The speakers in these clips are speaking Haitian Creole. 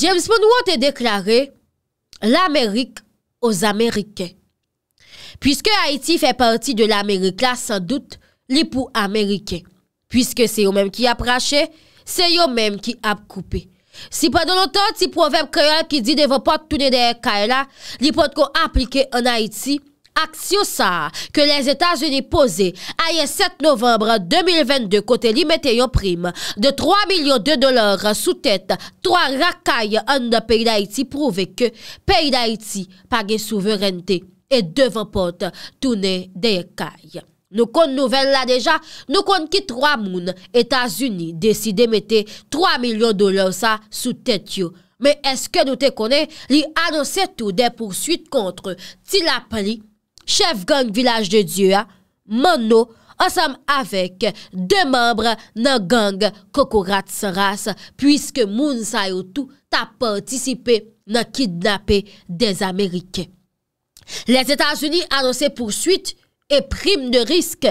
James Bond wote deklare l'Amérique aux Amérikè. Puiske Haiti fè parti de l'Amérique la, san dout, li pou Amérikè. Puiske se yo mèm ki ap rachè, se yo mèm ki ap koupè. Si padon loutan ti proverb kreol ki di devon pat toune der kare la, li pat kon aplike an Haiti, Aksyon sa ke les Etats-Unis pose aye 7 novembre 2022 kote li mette yon prim de 3 milyon de dolar sou tet 3 rakay an da peyi d'Haïti prouve ke peyi d'Haïti page souverente e devanpote toune de yakay. Nou kon nouvel la deja, nou kon ki 3 moun Etats-Unis deside mette 3 milyon dolar sa sou tet yo. Me eske nou te kone li anose tou de poursuit kontre ti la pri? Chef gang Vilaj de Dua, Mano, ansam avek de membre nan gang Kokorat Saras pwiske moun sa yo tou ta pwantisipe nan kidnapè den Amerike. Les Etats-Unis anonsè pwoswit e prim de risk,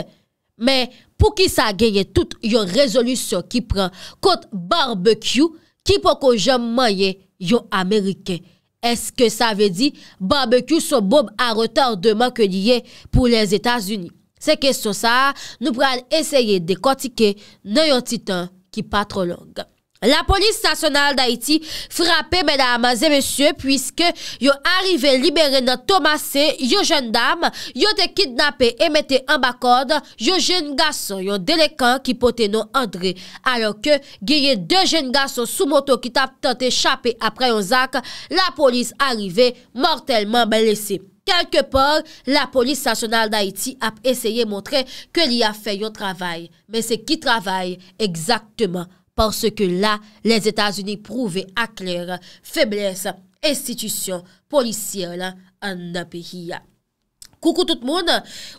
men pou ki sa genye tout yo rezolusyon ki pran kot barbekyou ki pou ko jom manye yo Amerike yon. Eske sa ve di, barbekou sou bob a rotar deman ke liye pou les Etats-Unis? Se kesto sa, nou pral esye de kotike, nou yon titan ki pa tro long. La polis nasyonal da iti frapè, mèdames et mèsyè, pwiske yo arrive libere nan Thomas C, yo jen dam, yo te kidnapè e metè an bakod, yo jen gasson, yo delekan ki pote nou andre. Alors ke geye de jen gasson sou moto ki tap tante chapè apre yon zak, la polis arrive mortèlman bè lesè. Kelke por, la polis nasyonal da iti ap esye montre ke li a fè yon travay. Men se ki travay, egzaktèman. Porske la, les Etats-Unis prouve akler feblesse institisyon polisyen an api hiya. Koukou tout moun,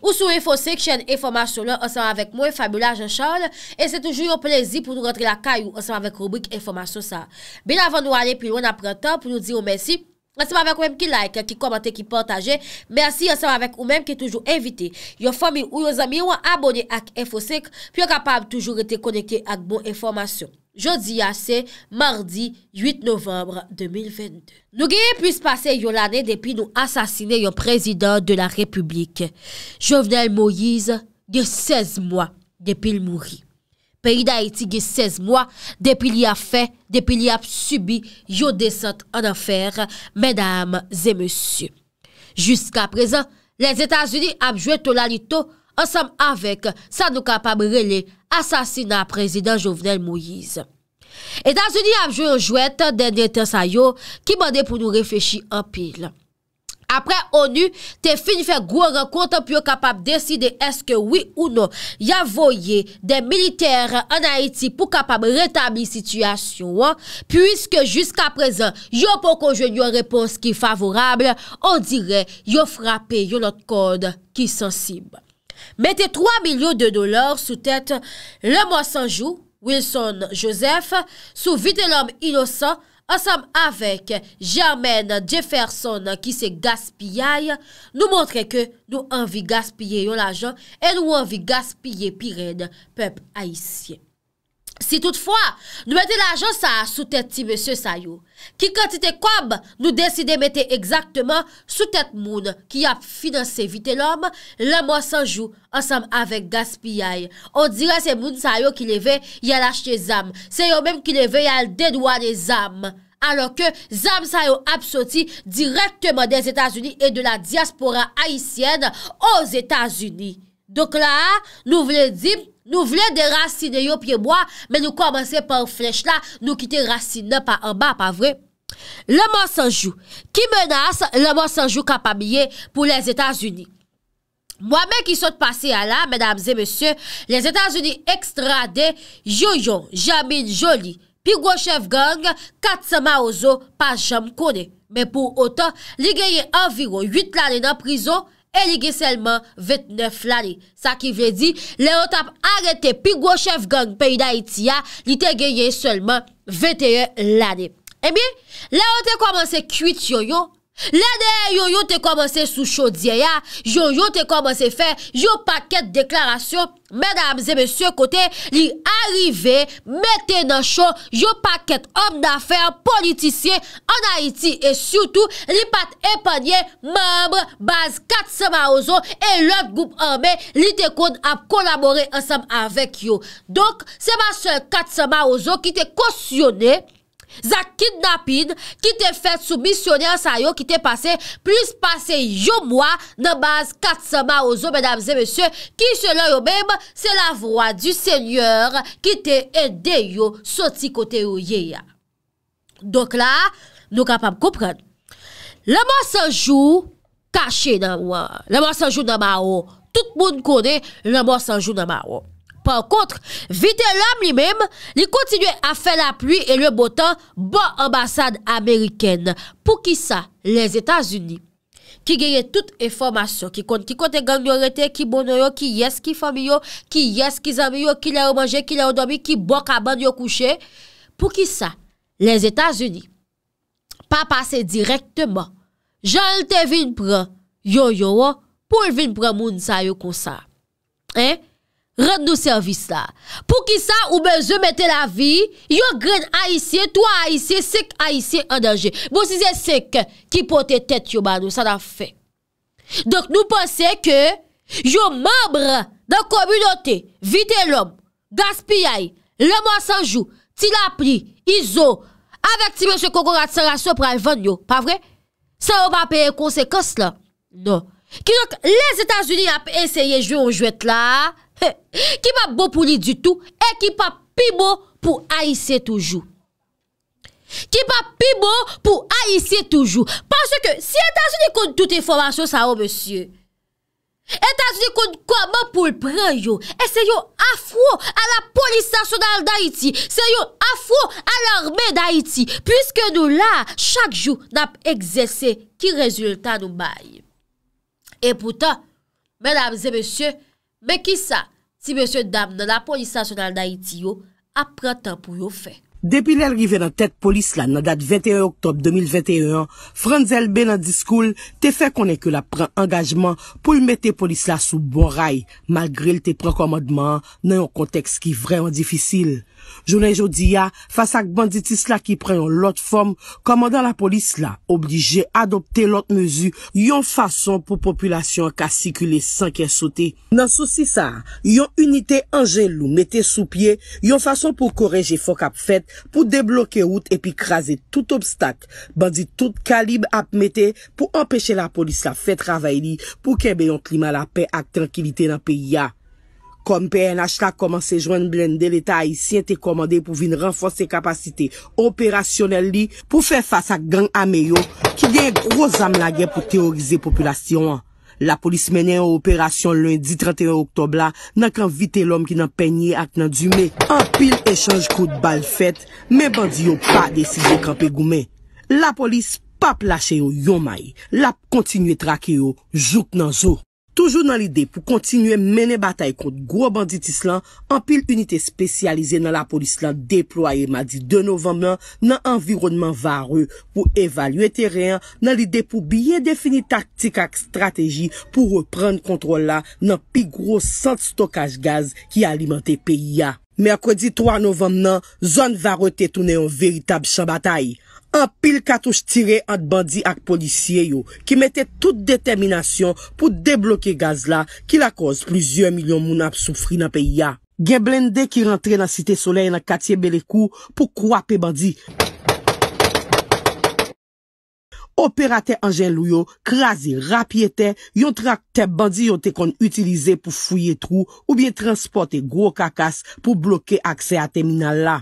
ou sou efo seksyen efo maso la, ansan avèk mwen Fabula Jean Charles, e se toujou yo plezi pou nou rentre la kayou ansan avèk rubrik efo maso sa. Ben avan nou ale pi loun apre tan pou nou di yo mèsi. Mwen seman vek ou men ki like, ki komante, ki pwantaje. Mwen seman vek ou men ki toujou evite. Yon fami ou yon zami ou an abone ak FOSC, pi yon kapab toujou rete koneke ak bon informasyon. Jodi ya ah, se, mardi 8 novembre 2022. Nou genye pwis pase yon lane depi nou asasine yon prezident de la republik. Jovenel Moïse de 16 mwa depi l mouri. Peri da eti ge 16 mwa, depi li ap fe, depi li ap subi, yo descent an ofer, mèdame zè mèsyou. Jusk ap rezan, les Etats-Unis ap jwè to la li to, ansam avèk sa nou kapab rele, asasina prezident Jovenel Moïse. Etats-Unis ap jwè an jwè tan dene ten sa yo, ki mandè pou nou refèchi an pil. Apre ONU te finifè gwo ren konten pyo kapab deside eske wii ou non y avoye de militer an Haiti pou kapab retabli sityasyon, pwiske jiska prezen yo pou konjwen yo repons ki favorable, on dire yo frape yo lot kode ki sensib. Mette 3 milyon de dolar sou tèt le mwa sanjou, Wilson Joseph, sou vite lom inosan, Ansam avek Jamen Jefferson ki se gaspilyay nou montre ke nou anvi gaspilye yon lajan e nou anvi gaspilye piren pep aisyen. Si toutfwa, nou mette l'ajon sa sou tèt ti, monsen sa yo. Ki kantite kwab, nou deside mette eksaktman sou tèt moun ki ap finanse vite l'om, la moun sanjou ansam avèk gaspiyay. On dire se moun sa yo ki leve, yal achte zam. Se yo mèm ki leve, yal denwa le zam. Anlò ke zam sa yo ap soti direktman den Etats-Unis e de la diaspora Haitienne os Etats-Unis. Dok la, nou vredim... Nou vle de racine yo pie mwa, men nou komanse pan flech la, nou kite racine pa anba, pa vre. Le monsanjou, ki menas, le monsanjou kapamye pou les Etats-Unis. Mwame ki sot pase ya la, menamze, monsye, les Etats-Unis ekstrade, Joujou, Jamil Joli, pi Gouchev Gang, Katsama Ozo, Pajam Kone. Men pou otan, li geye enviro 8 lalè nan prizon, E li gen selman 29 lade. Sa ki vredi, le o tap arete pi gwo chef gang pe yida itiya li te gen yen selman 21 lade. E mi, le o te komanse kuit yoyo Lè dè yon yon te komanse sou chou diè ya, yon yon te komanse fè, yon paket deklarasyon, mèdames et mèsyò kote, li arrivé, metè nan chou, yon paket om d'afèr, politisyè, an Haiti et sou tou, li pat epanyè, mèmbre, baz katsama ozon, et lòt goup amè, li te kon ap kolaborè ansam avèk yo. Donk, seman sè katsama ozon ki te kosyonè, Zak kidnapin ki te fet sou missioner sa yo ki te pase Plis pase yo mwa nan baz katsama ozo Menamze mesye ki se la yo mem Se la vwa di senyor ki te ende yo Soti kote yo yeya Dok la nou kapam koupren La mwa sanjou kache nan mwa La mwa sanjou nan mwa o Tout moun kone la mwa sanjou nan mwa o Par contre, vite l'homme li mèm, li kontinuè a fè la pluie e le botan, bo ambassade amerikèn. Pou ki sa, les Etats-Unis, ki gèye tout e formasyon, ki kontè gang yo rete, ki bono yo, ki yes, ki fami yo, ki yes, ki zami yo, ki lè yo manje, ki lè yo domi, ki bok aban yo kouchè. Pou ki sa, les Etats-Unis, pa pase direktèman, jan lte vin prè, yo yo yo, pou l vin prè moun sa yo konsa. Eh? Rende nou servis la. Pou ki sa ou mè ze mette la vi, yo gred bon, a isye, non. to a isye, sek a isye an dange. Mw si zè sek, ki pote tèt yo manou, sa nan fe. Dok nou pense ke, yo mèmbr, nan komunote, vite lòm, gaspiyay, lè mwa sanjou, ti la pli, izò, avèk ti mèche kongorat sanjou pral vèn yo, pa vre? Sa wè pa peye konsekons la? Non. Ki nok, les Etats-Unis apè enseye jou yon jwèt la, nan, Ki pa bo pou li di tou, e ki pa pi bo pou aise toujou. Ki pa pi bo pou aise toujou. Parce ke si etanjou ni kon tout informasyon sa ou, oh, etanjou ni kon konman bon, pou l'pran yo, e se yo afro a la polisasyon al da iti, se yo afro al armè da iti, puisque nou la chak jou nap egzese ki rezultat nou may. E poutan, menamze monsye, Men ki sa, si monsie dame nan la polis nasyonal na iti yo, apren tan pou yo fe. Depi lè rive nan tèt polis la nan dat 21 oktob 2021, Franz L. B. nan Diskoul te fe konen ke la pren angajman pou y mette polis la sou bon ray, malgril te prekomodman nan yon konteks ki vren an difisil. Jounen jodi ya, fasa ak banditis la ki preyon lot form, komandan la polis la oblige adopte lot mezu yon fason pou populasyon kasi ki le sanke sote. Nan sosi sa, yon unite anje lou mette sou pie, yon fason pou koreje fok ap fet, pou deblokye out epi krasi tout obstak, bandit tout kalib ap mette pou empeshe la polis la fet ravay li pou kebe yon klima la pe ak trankilite nan pe ya. Kom PNHK koman se jwen blende l'Etat ay siyente komande pou vin renfons se kapasite operasyonel li pou fe fasa gang ame yo ki gen groz ame la gen pou teorize populasyon an. La polis menen yo operasyon lundi 31 oktob la nan kan vite lom ki nan penye ak nan djume. An pil echange kout bal fet, men bandi yo pa desi dekranpe goumen. La polis pa plache yo yon may, la kontinue trake yo jok nan zo. Toujou nan lide pou kontinue mene batay kont gro bandit islan, anpil unitè spesyalize nan la polis lan deploye madi 2 novem nan environman vare pou evalue teren nan lide pou biye defini taktik ak strategi pou repren kontrola nan pi gro sant stokaj gaz ki alimante piya. Merkwadi 3 novem nan, zon vare te toune yon veritab chan batay. An pil katouche tire an bandi ak polisye yo ki mette tout determinasyon pou deblokye gaz la ki la koz plizye milyon moun ap soufri nan pe ya. Gen blende ki rentre nan site soley nan katiye belekou pou kwape bandi. Operate anjen lou yo krasi rapyete yon trak te bandi yon te kon utilize pou fuyye trou ou bien transporte gwo kakas pou blokye akse a temina la.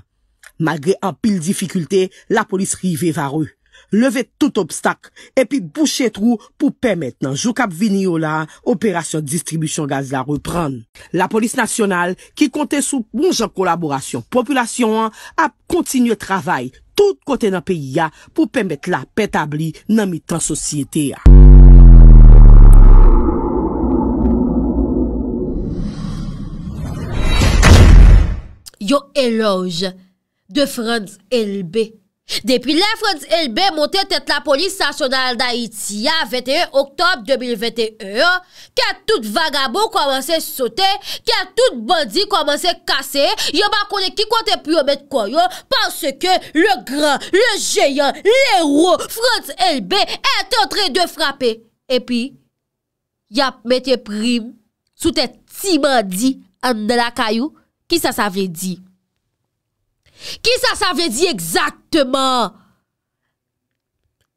Malgre an pil difikulte, la polis rive va rou. Leve tout obstak epi boucher trou pou pemet nan jou kap vini yo la operasyon distribusyon gaz la repran. La polis nasyonal ki konten sou moun jan kolaborasyon populasyon an ap kontinye travay tout kote nan peyi ya pou pemet la petabli nan mitran sosyete ya. Yo eloj. De Franz LB Depi la Franz LB montè tèt la polis sasyonal Da Itia 21 Oktob 2021 Kè tout vagabo Kòmanse sote Kè tout bandi kòmanse kase Yòman konè ki kontè pyo met kwayo Pansè ke le gran Le jeyan, l'ero Franz LB etè an tre de frape E pi Yò metè prim Soutè ti bandi An nan la kayou Ki sa savle di Ki sa sa ve di ekzaktman?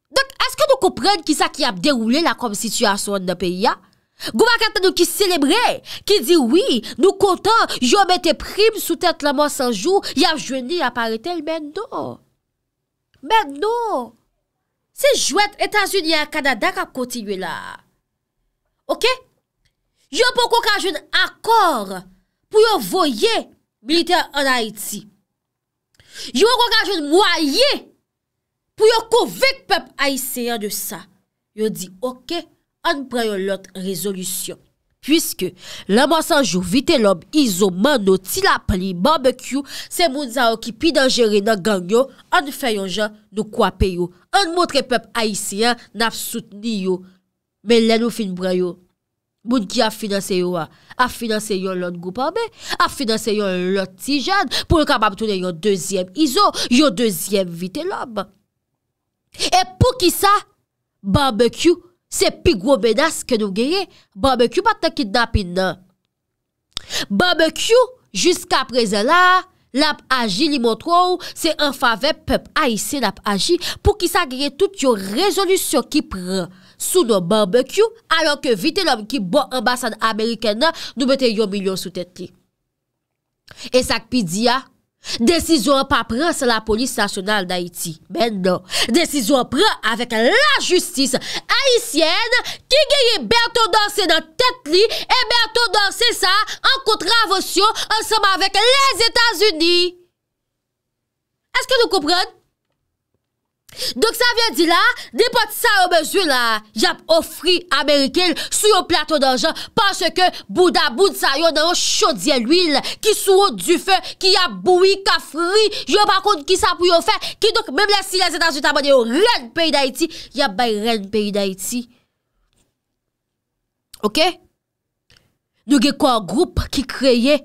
Donk, eske nou koupren ki sa ki ap deroule la kom situasyon nou pe ya? Gouwa kante nou ki selebrè, ki di oui, nou kontan, yo mette prim sou tèt la mòs anjou, yav jweni apare tel mèndo. Mèndo. Se jwèt Etasun ya Kanada kap kontinwe la. Ok? Yo pou koka jwen akor pou yo voye militer an Haïti. Yon kon ka joun mwaye pou yon kon vek pep Aisyen de sa. Yon di, ok, an preyon lot rezolusyon. Puiske la monsanjou vite lom, izo, mano, ti la pali, barbecue, se moun za okipi dan jere nan gangyo, an feyon jan nou kwapeyo. An mwotre pep Aisyen naf soutni yo, men lè nou fin breyo. Moun ki a finanse yon A finanse yon lout goupanbe A finanse yon lout tijan Pou yon kapap toune yon dezyem izo Yon dezyem vite lom E pou ki sa Barbekou se pi gwo menas Ke nou geye Barbekou paten ki napi nan Barbekou Juska prezen la Lap aji li motrou Se enfave pep aise lap aji Pou ki sa geye tout yon rezolusyon ki pran sou nou banbekyou, alon ke vite lom ki bon ambasan Ameriken nan, nou bete yon milyon sou tete li. E sak pi di ya, desizo an pa pran sa la polis nasyonal na Iti. Men non, desizo an pran avek la justis haisyen, ki geye berto danse nan tete li, e berto danse sa, an kontra avosyon, anseman avek les Etats-Unis. Eske nou koupren? Dok sa vyen di la, ne pot sa yo bezye la, yap ofri Amerikel, sou yo plato d'anjan, panche ke, bouda boud sa yo, nan yo chodye l'wil, ki sou yo du fe, ki yap boui, ka fri, yo par koun ki sa pou yo fe, ki dok, mem la si la Zeta Zeta, mwane yo ren peyi da iti, yap bay ren peyi da iti. Ok? Nou ge kwa an group, ki kreye,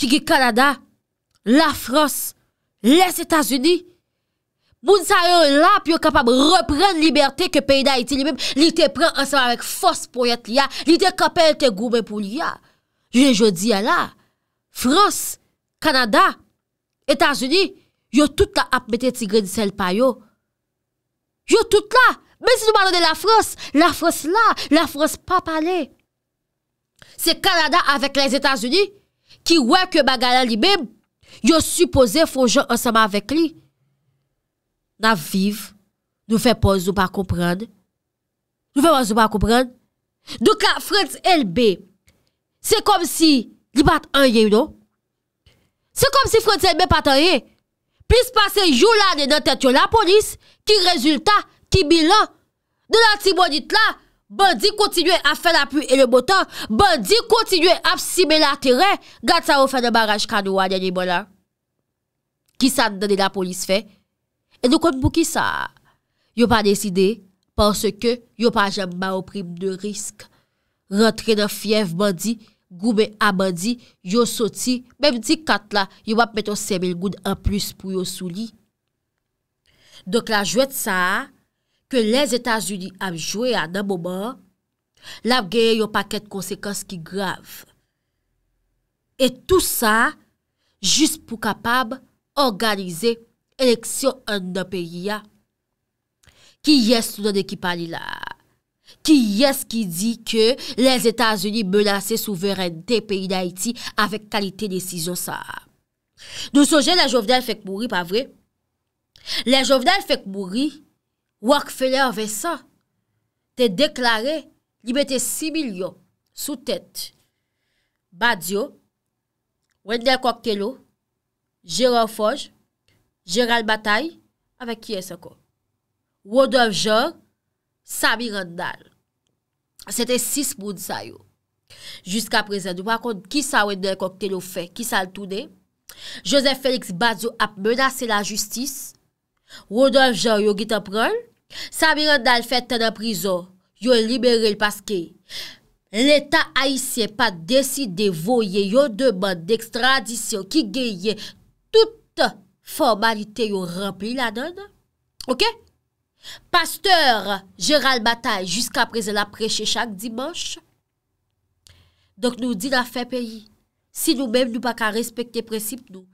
ki ge Kanada, la Frans, la Zeta Zeni, la Zeta Zeni, Moun sa yon lap yon kapab repren liberté ke peyda iti li mèm, li te pren anseman vek fos pou yet li ya, li te kapel te goumen pou li ya. Yon e je di ya la, Fros, Kanada, Etanjouni, yon tout la ap mette tigre di sel payo. Yon tout la, men si nou malo de la Fros, la Fros la, la Fros pa pale. Se Kanada avek les Etanjouni, ki wèk yo magala li mèm, yon supose fos jen anseman vek li. na viv, nou fe pos nou pa kompren, nou fe pos nou pa kompren, nou ka Frentz LB, se kom si li bat anye ou nou, se kom si Frentz LB pat anye, plis pase jou lade nan tet yo la polis, ki rezultat, ki bilan, nan an timonit la, bandi kontinuye ap fe la pu e le botan, bandi kontinuye ap sime la teren, gat sa ou fe nan baraj kanou anye li bonan, ki sa nan de la polis fe, ki sa nan de la polis fe, E nou kon mpou ki sa? Yo pa deside, panse ke yo pa jemman o prim de risk. Rentre nan fiev bandi, goube a bandi, yo soti, mem di kat la, yo wap meton 7000 goun an plus pou yo souli. Donk la jwet sa, ke les Etats-Unis am jwé an an mouman, la mgeye yo pa ket konsekans ki grav. E tout sa, jist pou kapab organize konpou. eleksyon an nan peyi ya. Ki yes tout an ekipan li la? Ki yes ki di ke les Etats-Unis menase souveran de peyi na Iti avèk kalite desizyon sa? Nou sojen la jovenel fèk mouri, pa vre? La jovenel fèk mouri, wak fèle avè sa, te deklare, li bete 6 milyon sou tèt. Badiou, Wendel Kokkelo, Gérard Foch, Gerald Bataille, avèk kiè sè kon? Wodov Jor, Samir Randal. Sè te 6 moun sa yo. Juskè aprezen. Dupakon, ki sa wè nè kokte lou fè? Ki sa l'tounè? Joseph Félix Badiou ap menase la justice. Wodov Jor yo git aprol. Samir Randal fè ten aprizo. Yo libere l'paskè. L'état haïsien pa dèsi dè voyè. Yo dèman dèkstradisyon. Ki gèye touta formalite yon rempli la don. Ok? Pasteur Gérald Matal jusqu'apre ze la preche chak dimanche, donk nou di la fe peyi, si nou mem nou baka respekte precipe nou,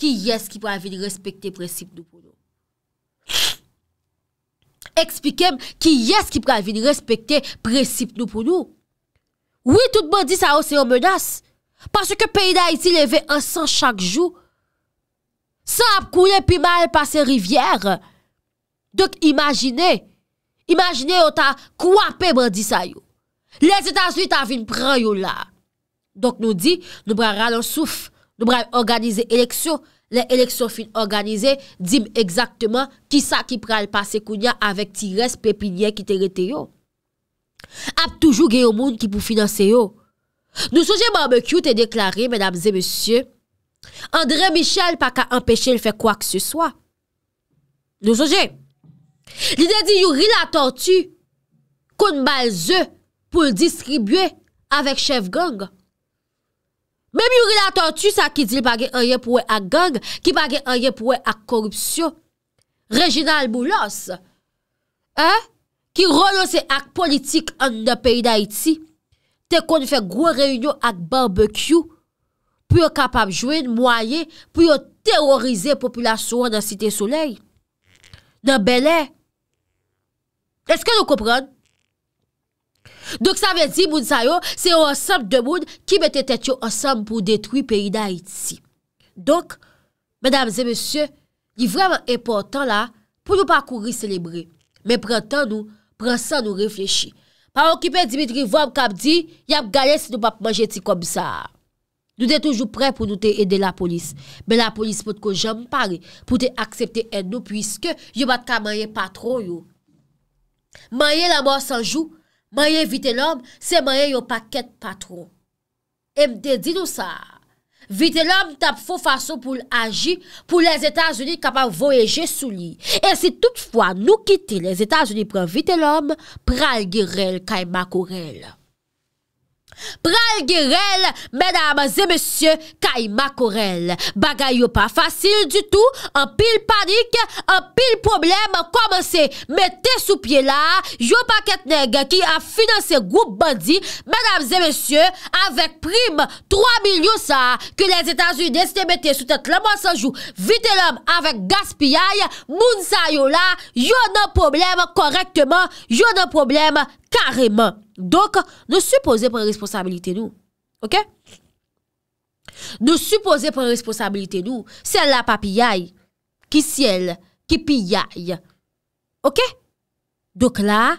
ki yes ki pravi respekte precipe nou pou nou? Ekspikem, ki yes ki pravi respekte precipe nou pou nou? Oui, tout bon di sa ose oh, yon menas, parce ke peyi da Haiti leve ansan chak jou, Sa ap kouye pi mal pase rivyere. Dok imagine, imagine yo ta kwape mwen di sa yo. Les Etats-Unis ta vin pran yo la. Dok nou di, nou bral ralonsouf, nou bral organize eleksyon. Le eleksyon fin organize, dim exactement kisa ki pral pase kounya avèk ti res pe pi nye ki te rete yo. Ap toujou ge yo moun ki pou finanse yo. Nou souje mwen me kyou te deklare, menamze, mesye, Andre Michel pa ka empèche lè fè kwa kè se swa. Nou soje. Lè dè di yon ril atantou kon bal zè pou l'distribüe avèk chef gang. Mèm yon ril atantou sa ki dil pa gen anye pouè ak gang ki pa gen anye pouè ak korupsyon. Reginald Moulos ki ronose ak politik an nè peyi d'Haïti te kon fèk gwo reynyon ak barbekyou pou yon kapap jwen mwaye pou yon terrorize populasyon nan site souley. Nan belè. Eske nou kopran? Dok sa ven di moun sayo, se yon ansam de moun ki mette tetyo ansam pou detwi peyi nan iti. Dok, menam zemesye, yi vreman important la pou nou pa kouri selebrè. Men prentan nou, prentan nou reflechi. Pa wakipen Dimitri Vom kap di, yam gale si nou pa pmanje ti kom sa. Nou te toujou pre pou nou te ede la polis. Be la polis pot ko jom pare pou te aksepte en nou pwiske yo bat ka maye patron yo. Maye la mor sanjou, maye vite lom, se maye yo paket patron. E mte di nou sa. Vite lom tap fow fason pou l'aji pou les Etats-Unis kapap voyeje sou li. E si toutfwa nou kite les Etats-Unis pre vite lom, pral girel kay makorel. Pral girel, menam zemesye, kay makorel, bagay yo pa fasil du tou, an pil panik, an pil problem, koman se mette sou pie la, yo paket neg ki a finanse group bandi, menam zemesye, avek prim 3 milyon sa, ke les Etats Unites te mette sou tet le monsanjou, vite lom avek gaspiyay, moun sa yo la, yo nan problem korektman, yo nan problem karekman. Kareman. Donk, nou suppose pren responsabilite nou. Ok? Nou suppose pren responsabilite nou. Se la pa piyay. Ki si el, ki piyay. Ok? Donk la,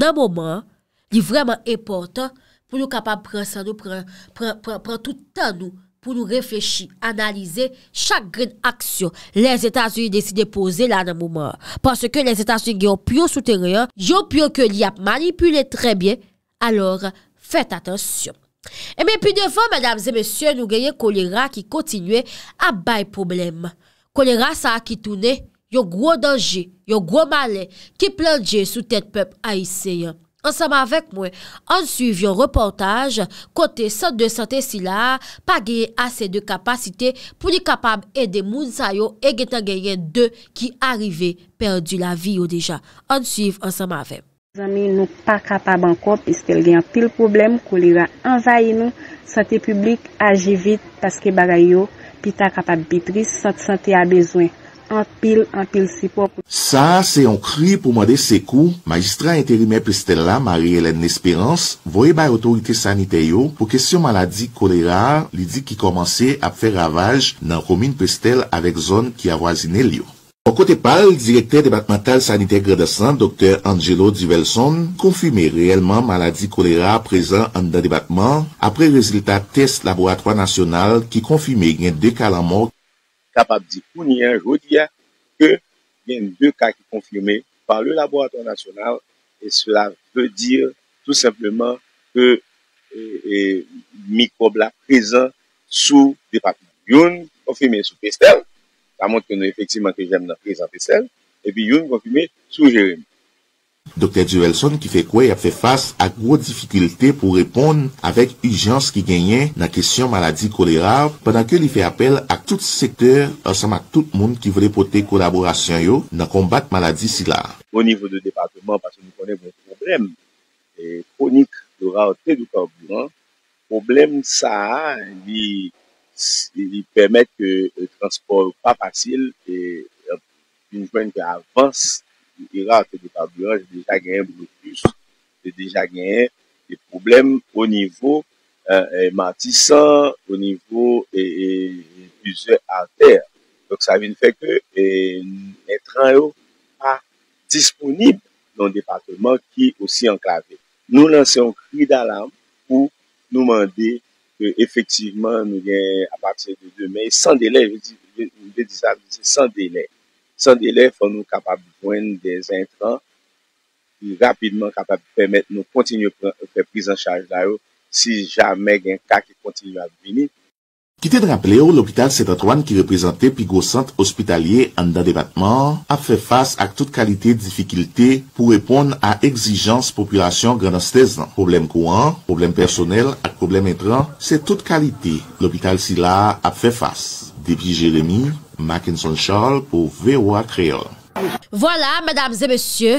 nan mouman, ni vreman eportan, pou nou kapab pren sa nou, pren toutan nou. Pou nou reflechi, analize, chak gren aksyon, les Etats-Unis desi depoze la nan mouman. Pansè ke les Etats-Unis yon pyo sou teryen, yon pyo ke li ap manipule trebyen, alor fèt atensyon. E eh me pi defon, mesdames et messieurs, nou genye kolera ki kontinue ap bay problem. Kolera sa akitounen, yon gwo danje, yon gwo male, ki plenje sou ten pep aiseyen. Ansama avèk mwen, ansuiv yon reportaj kote sote de sote sila pa geye ase de kapasite pou li kapab e de moun sayo e getan geyen de ki arive perdi la vi yo deja. Ansuiv ansama avèk. Zami nou pa kapab anko piste li yon pil problem kou li yon anvayi nou sote publik aji vit paske bagay yo pi ta kapab bi pris sote sote a bezwen. apil, apil si pop. Sa, se yon kri pou mwade se kou, magistra interime Pestella, Marie-Hélène Nespérance, voye bay autorite sanite yo, pou kesyon maladi kolera, li di ki komanse ap fe ravaj nan Romine Pestel avek zon ki avwazine li yo. O kote pal, direkter debatmantal sanite gradasan, Dr. Angelo Duvelson, konfume reyelman maladi kolera prezant an dan debatman, apre rezultat test laboratwa nasyonal ki konfume gen de kalamot kapap di pou ni an jodi ya, ke yon de ka ki konfirme par le laborator nasyonal, e cela ve dire tout sepleman ke e, e, mikob la prezen sou depakou. Yon konfirme sou Pestel, ta montre ke nou efeksiman ke jem nan prezen Pestel, e bi yon konfirme sou Jeremie. Dr. Jeevelson ki fe kwe ya fe fas ak wot difikilite pou repon avèk ujans ki genyen na kesyon maladi kolera pendant ke li fe apel ak tout sektèr ansama tout moun ki vre pote kolaborasyon yo nan kombat maladi sila. Au nivou de departement, pasou ni konen moun probleme, konik de raote de kombinant, probleme sa li permet ke transport pa pasil e yon jwen ki avansi. Il y a des tablons, j'ai déjà gagné beaucoup plus. J'ai déjà gagné des problèmes au niveau euh, euh, matissant, au niveau épuisé à terre. Donc, ça a vu le fait que nous n'étions pas disponibles dans le département qui est aussi enclavé. Nous lançons un cri d'alarme pour nous demander que, effectivement, nous gagnions à partir de demain, sans délai, je veux dire, sans délai. San de lè fò nou kapab bwen de zentran, rapidman kapab bwen pèmèt nou kontinyon prèpriz an chaj la yo, si jame gen kak kontinyon ap vini. Kite d'raple yo, l'Opital Saint-Antoine ki reprezentè pigosant ospitalye an dan debatman, ap fè fass ak tout kalite difikilte pou repon a exijans popylasyon granastezan. Problem kouan, problem personel, ak problem entran, se tout kalite l'Opital si la ap fè fass. Depi Jeremie, Makinson Charles pou Vewa Creole. Voilà, madames et messieurs,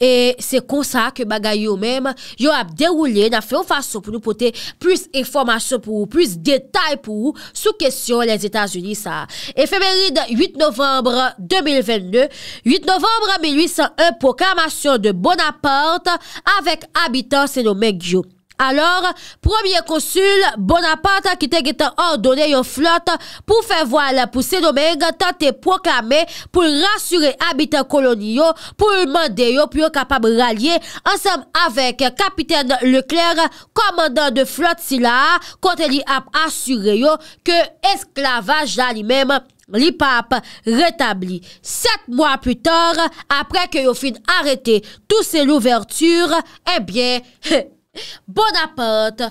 et c'est con ça que maga yo mèm, yo ap dérouler na fè ou fasson pou nou pote plus information pou ou, plus détail pou ou sou kèsyon les Etats-Unis sa. Efeméride 8 novembre 2022, 8 novembre 1801, proklamasyon de Bonaparte, avèk habitant sè nou mèk yo. Alors, premier consul Bonaparte ki te gete ordone yo flote pou fe voile pou se domen tante prokame pou rassure abite kolonio pou yon mande yo pou yon kapab ralye ansam avek kapiten Leclerc komandan de flote sila konten li ap asure yo ke esklavaj la li mem li pap retabli. Set mwa putor apre ke yo fin arete tou se louvertur, ebyen eh he! Bonaparte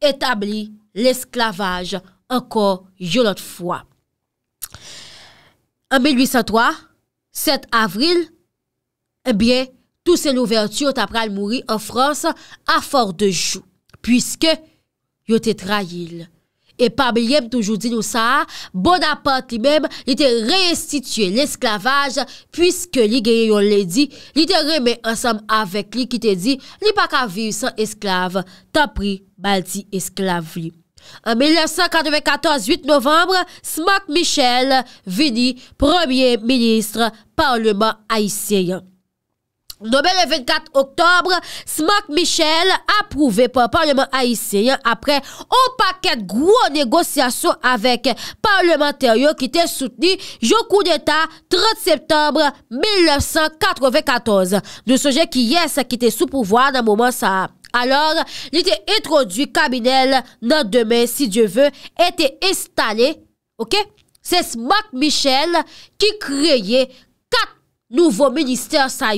etabli l'esclavage Encore yonot fwa En 1803, 7 avril Eh bien, tous en ouverture tapral mouri en France A Fort de Joux Puisque yote trahi lè E pa Milièm toujou di nou sa, Bonaparte li mèm li te restitue l'esklavaj pwiske li gèye yon li di, li te remè ansem avèk li ki te di, li pa ka vi yon esklav, ta pri Malti esklav li. En 1994, 8 novembre, Smaat Michel vini Premier Ministre Parlement Haitien. Nommé le 24 octobre, Smack Michel approuvé par le Parlement haïtien après un paquet de gros négociations avec parlementaires qui était soutenu, au coup d'État 30 septembre 1994. Nous sujet qui est qui était sous pouvoir dans le moment ça. Alors, il était introduit cabinet dans demain, si Dieu veut, était installé, ok? C'est Smack Michel qui créait quatre nouveaux ministères ça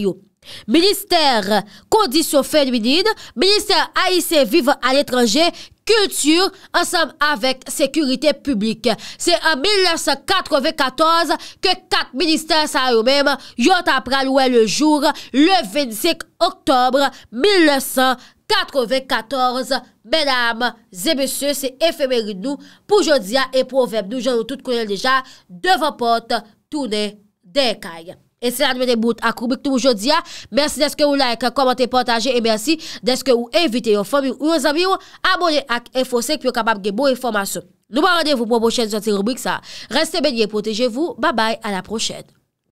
Ministère Condition Féminine, Ministère Aïsse Vive à l'Étranger, Culture Ensemble avec Sécurité Publique. C'est en 1994 que 4 ministères s'arrivent même, y ont appris à louer le jour le 25 octobre 1994. Mesdames et messieurs, c'est éphémérie de nous pour aujourd'hui et pour même nous, j'en ai toutes connaît déjà, devant porte tournée des cailles. Esen anmenen mout ak rubrik tou mou jodia. Mersi deske ou like, komante, pwantaje e mersi deske ou evite yo fomil ou yo zami ou abone ak enfosek pyo kapab gen mou informasyon. Nouman radevou moun mou chen zante rubrik sa. Reste benye, pwotejevou. Babay, anaprochene.